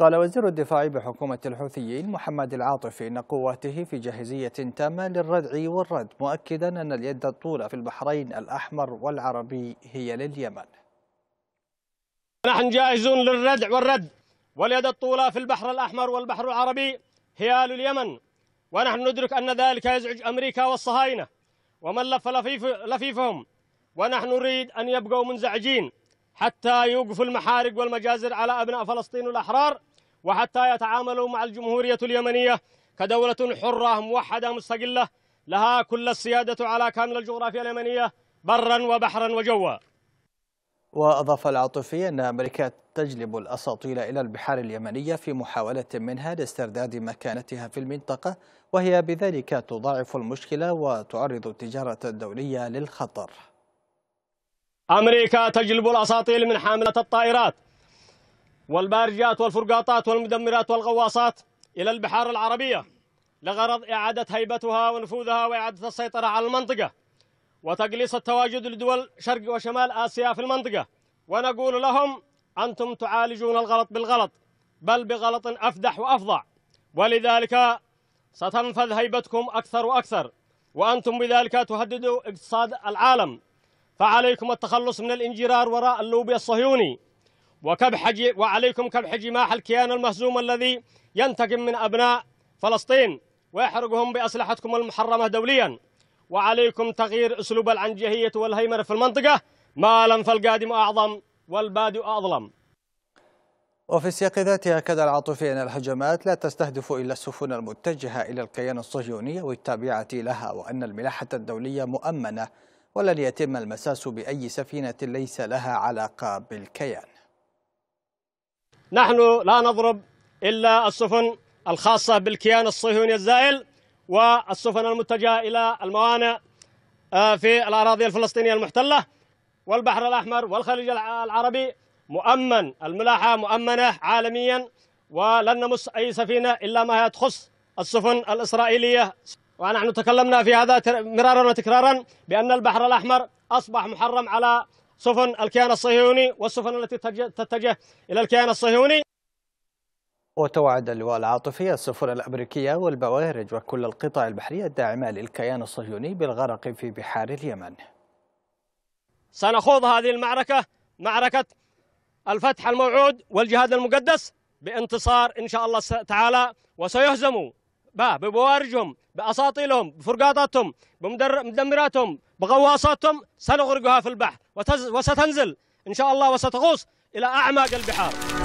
قال وزير الدفاع بحكومة الحوثيين محمد العاطفي إن قواته في جاهزية تامة للردع والرد مؤكدا أن اليد الطولة في البحرين الأحمر والعربي هي لليمن نحن جاهزون للردع والرد واليد الطولة في البحر الأحمر والبحر العربي هي لليمن ونحن ندرك أن ذلك يزعج أمريكا والصهاينة ومن لف لفيف لفيفهم ونحن نريد أن يبقوا منزعجين حتى يوقفوا المحارق والمجازر على أبناء فلسطين الأحرار وحتى يتعاملوا مع الجمهورية اليمنية كدولة حرة موحدة مستقلة لها كل السيادة على كامل الجغرافيا اليمنية برا وبحرا وجوا وأضاف العاطفي أن أمريكا تجلب الأساطيل إلى البحار اليمنية في محاولة منها لاسترداد مكانتها في المنطقة وهي بذلك تضاعف المشكلة وتعرض التجارة الدولية للخطر أمريكا تجلب الأساطيل من حاملة الطائرات والبارجات والفرقاطات والمدمرات والغواصات إلى البحار العربية لغرض إعادة هيبتها ونفوذها وإعادة السيطرة على المنطقة وتقليص التواجد لدول شرق وشمال آسيا في المنطقة ونقول لهم أنتم تعالجون الغلط بالغلط بل بغلط أفدح وأفظع ولذلك ستنفذ هيبتكم أكثر وأكثر وأنتم بذلك تهددوا اقتصاد العالم فعليكم التخلص من الانجرار وراء اللوبي الصهيوني حجي وعليكم كبحج ماح الكيان المهزوم الذي ينتقم من أبناء فلسطين ويحرقهم بأسلحتكم المحرمة دوليا وعليكم تغيير أسلوب العنجهية والهيمنة في المنطقة مالا فالقادم أعظم والبادئ أظلم وفي السياق ذاته أكد العاطفي أن الهجمات لا تستهدف إلا السفن المتجهة إلى الكيان الصهيوني والتابعة لها وأن الملاحة الدولية مؤمنة ولن يتم المساس بأي سفينة ليس لها علاقة بالكيان نحن لا نضرب إلا السفن الخاصة بالكيان الصهيوني الزائل والسفن المتجهة إلى الموانئ آه، في الأراضي الفلسطينية المحتلة والبحر الأحمر والخليج العربي مؤمن الملاحة مؤمنة عالميا ولن نمس أي سفينة إلا ما هي تخص السفن الإسرائيلية ونحن تكلمنا في هذا مرارا وتكرارا بأن البحر الأحمر أصبح محرم على سفن الكيان الصهيوني والسفن التي تتجه إلى الكيان الصهيوني وتوعد اللواء العاطفي السفن الأمريكية والبوارج وكل القطع البحرية الداعمة للكيان الصهيوني بالغرق في بحار اليمن سنخوض هذه المعركة معركة الفتح الموعود والجهاد المقدس بانتصار إن شاء الله تعالى وسيهزموا ببوارجهم بأساطيلهم بفرقاطاتهم بمدمراتهم بغواصاتهم سنغرقها في البحر وستنزل إن شاء الله وستغوص إلى أعماق البحار